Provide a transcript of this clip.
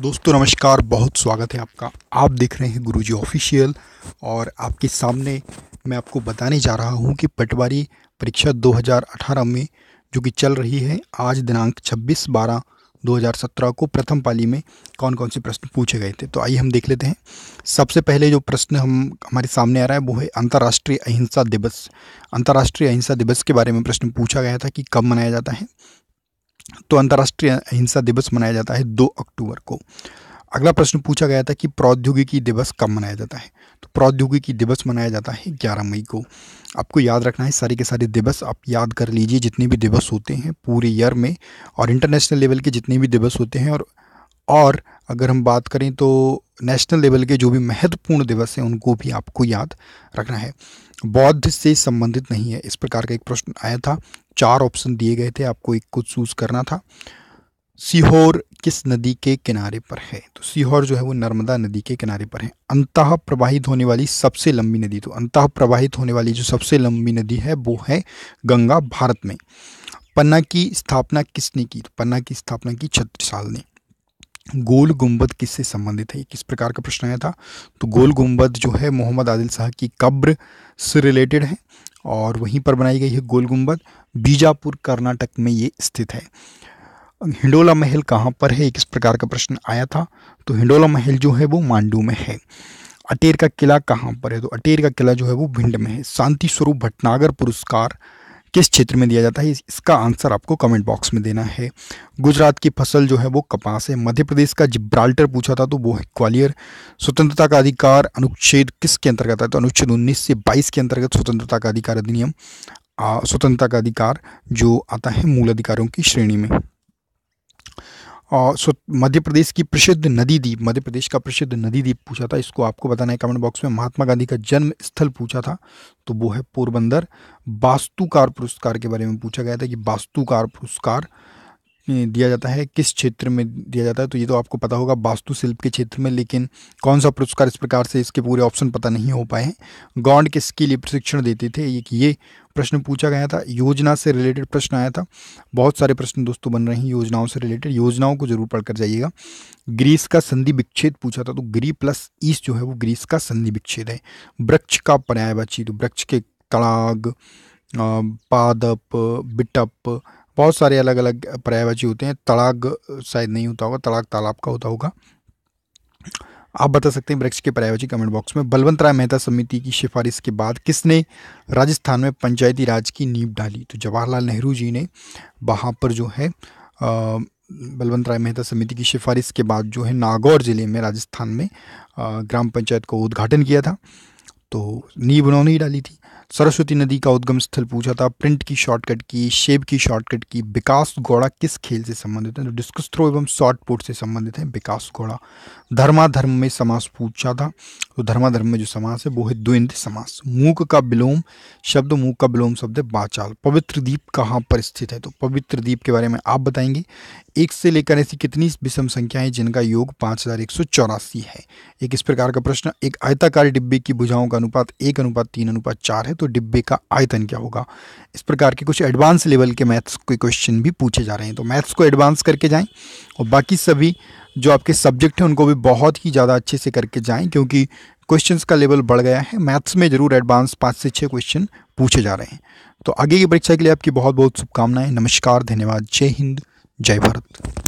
दोस्तों नमस्कार बहुत स्वागत है आपका आप देख रहे हैं गुरुजी ऑफिशियल और आपके सामने मैं आपको बताने जा रहा हूं कि पटवारी परीक्षा 2018 में जो कि चल रही है आज दिनांक 26 बारह 2017 को प्रथम पाली में कौन कौन से प्रश्न पूछे गए थे तो आइए हम देख लेते हैं सबसे पहले जो प्रश्न हम हमारे सामने आ रहा है वो है अंतर्राष्ट्रीय अहिंसा दिवस अंतर्राष्ट्रीय अहिंसा दिवस के बारे में प्रश्न पूछा गया था कि कब मनाया जाता है तो अंतर्राष्ट्रीय अहिंसा दिवस मनाया जाता है दो अक्टूबर को अगला प्रश्न पूछा गया था कि प्रौद्योगिकी दिवस कब मनाया जाता है तो प्रौद्योगिकी दिवस मनाया जाता है 11 मई को आपको याद रखना है सारे के सारे दिवस आप याद कर लीजिए जितने भी दिवस होते हैं पूरे ईयर में और इंटरनेशनल लेवल के जितने भी दिवस होते हैं और और अगर हम बात करें तो नेशनल लेवल के जो भी महत्वपूर्ण दिवस हैं उनको भी आपको याद रखना है बौद्ध से संबंधित नहीं है इस प्रकार का एक प्रश्न आया था चार ऑप्शन दिए गए थे आपको एक को चूज करना था सीहोर किस नदी के किनारे पर है तो सीहोर जो है वो नर्मदा नदी के किनारे पर है अंतः प्रवाहित होने वाली सबसे लंबी नदी तो अंत प्रवाहित होने वाली जो सबसे लंबी नदी है वो है गंगा भारत में पन्ना की स्थापना किसने की तो पन्ना की स्थापना की छत्रसाल ने गोल गुंबद किससे संबंधित है किस प्रकार का प्रश्न आया था तो गोल गुंबद जो है मोहम्मद आदिल शाह की कब्र से रिलेटेड है और वहीं पर बनाई गई है गोल गुंबद बीजापुर कर्नाटक में ये स्थित है हिंडोला महल कहाँ पर है किस प्रकार का प्रश्न आया था तो हिंडोला महल जो है वो मांडू में है अटेर का किला कहाँ पर है तो अटेर का किला जो है वो भिंड में है शांति स्वरूप भटनागर पुरस्कार किस क्षेत्र में दिया जाता है इसका आंसर आपको कमेंट बॉक्स में देना है गुजरात की फसल जो है वो कपास है मध्य प्रदेश का जिब्राल्टर पूछा था तो वो है ग्वालियर स्वतंत्रता का अधिकार अनुच्छेद किसके अंतर्गत है तो अनुच्छेद उन्नीस से बाईस के अंतर्गत स्वतंत्रता का अधिकार अधिनियम स्वतंत्रता का अधिकार जो आता है मूल अधिकारों की श्रेणी में और सो मध्य प्रदेश की प्रसिद्ध नदी द्वीप मध्य प्रदेश का प्रसिद्ध नदी द्वीप पूछा था इसको आपको बताना है कमेंट बॉक्स में महात्मा गांधी का जन्म स्थल पूछा था तो वो है पोरबंदर वास्तुकार पुरस्कार के बारे में पूछा गया था कि वास्तुकार पुरस्कार दिया जाता है किस क्षेत्र में दिया जाता है तो ये तो आपको पता होगा वास्तुशिल्प के क्षेत्र में लेकिन कौन सा पुरस्कार इस प्रकार से इसके पूरे ऑप्शन पता नहीं हो पाए हैं के किसके लिए प्रशिक्षण देते थे एक ये प्रश्न पूछा गया था योजना से रिलेटेड प्रश्न आया था बहुत सारे प्रश्न दोस्तों बन रहे हैं योजनाओं से रिलेटेड योजनाओं को जरूर पढ़कर जाइएगा ग्रीस का संधि विच्छेद पूछा था तो ग्री प्लस ईस्ट जो है वो ग्रीस का संधि विक्छेद है वृक्ष का पर्याय तो वृक्ष के कड़ाग पादप बिटप बहुत सारे अलग अलग पर्यायवाची होते हैं तड़ाग शायद नहीं होता होगा तड़ाग तालाब का होता होगा आप बता सकते हैं वृक्ष के पर्यायवाची कमेंट बॉक्स में बलवंत राय मेहता समिति की सिफारिश के बाद किसने राजस्थान में पंचायती राज की नींव डाली तो जवाहरलाल नेहरू जी ने वहाँ पर जो है बलवंत राय मेहता समिति की सिफारिश के बाद जो है नागौर ज़िले में राजस्थान में ग्राम पंचायत का उद्घाटन किया था तो नींव उन्होंने ही डाली थी सरस्वती नदी का उद्गम स्थल पूछा था प्रिंट की शॉर्टकट की शेप की शॉर्टकट की विकास घोड़ा किस खेल से संबंधित है तो डिस्कस थ्रो एवं शॉर्ट पुट से संबंधित है विकास घोड़ा धर्माधर्म में समास पूछा था तो धर्माधर्म में जो समास है वो है द्विंद समास मूक का विलोम शब्द मूक का विलोम शब्द है बाचाल पवित्र दीप कहाँ पर स्थित है तो पवित्र दीप के बारे में आप बताएंगे एक से लेकर ऐसी कितनी विषम संख्याएं जिनका योग पाँच हज़ार एक सौ चौरासी है एक इस प्रकार का प्रश्न एक आयताकार डिब्बे की भुजाओं का अनुपात एक अनुपात तीन अनुपात चार है तो डिब्बे का आयतन क्या होगा इस प्रकार के कुछ एडवांस लेवल के मैथ्स के क्वेश्चन भी पूछे जा रहे हैं तो मैथ्स को एडवांस करके जाएँ और बाकी सभी जो आपके सब्जेक्ट हैं उनको भी बहुत ही ज़्यादा अच्छे से करके जाएं क्योंकि क्वेश्चंस का लेवल बढ़ गया है मैथ्स में ज़रूर एडवांस पाँच से छः क्वेश्चन पूछे जा रहे हैं तो आगे की परीक्षा के लिए आपकी बहुत बहुत शुभकामनाएं नमस्कार धन्यवाद जय हिंद जय भारत